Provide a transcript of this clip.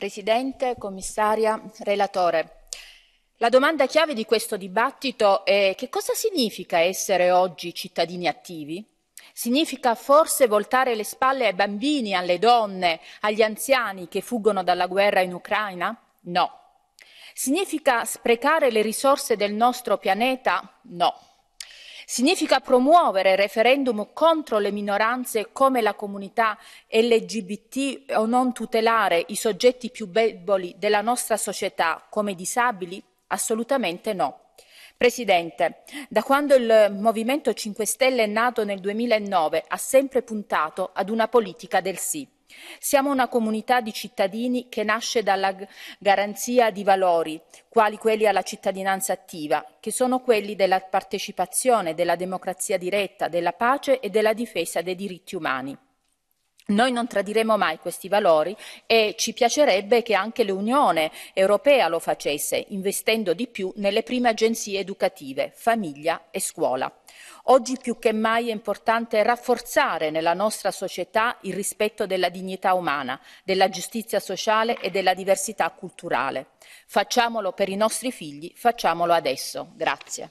Presidente, commissaria, relatore. La domanda chiave di questo dibattito è che cosa significa essere oggi cittadini attivi? Significa forse voltare le spalle ai bambini, alle donne, agli anziani che fuggono dalla guerra in Ucraina? No. Significa sprecare le risorse del nostro pianeta? No. Significa promuovere referendum contro le minoranze come la comunità LGBT o non tutelare i soggetti più deboli della nostra società come i disabili? Assolutamente no. Presidente, da quando il Movimento 5 Stelle è nato nel 2009 ha sempre puntato ad una politica del sì. Siamo una comunità di cittadini che nasce dalla garanzia di valori, quali quelli alla cittadinanza attiva, che sono quelli della partecipazione, della democrazia diretta, della pace e della difesa dei diritti umani. Noi non tradiremo mai questi valori e ci piacerebbe che anche l'Unione Europea lo facesse, investendo di più nelle prime agenzie educative, famiglia e scuola. Oggi più che mai è importante rafforzare nella nostra società il rispetto della dignità umana, della giustizia sociale e della diversità culturale. Facciamolo per i nostri figli, facciamolo adesso. Grazie.